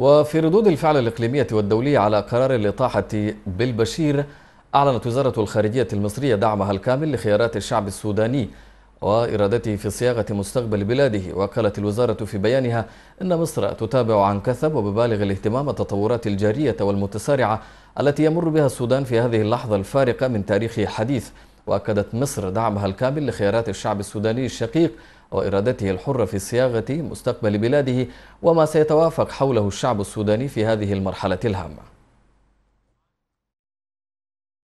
وفي ردود الفعل الإقليمية والدولية على قرار الإطاحة بالبشير أعلنت وزارة الخارجية المصرية دعمها الكامل لخيارات الشعب السوداني وإرادته في صياغة مستقبل بلاده وقالت الوزارة في بيانها أن مصر تتابع عن كثب وببالغ الاهتمام التطورات الجارية والمتسارعة التي يمر بها السودان في هذه اللحظة الفارقة من تاريخه الحديث وأكدت مصر دعمها الكامل لخيارات الشعب السوداني الشقيق وإرادته الحرة في صياغة مستقبل بلاده وما سيتوافق حوله الشعب السوداني في هذه المرحلة الهامة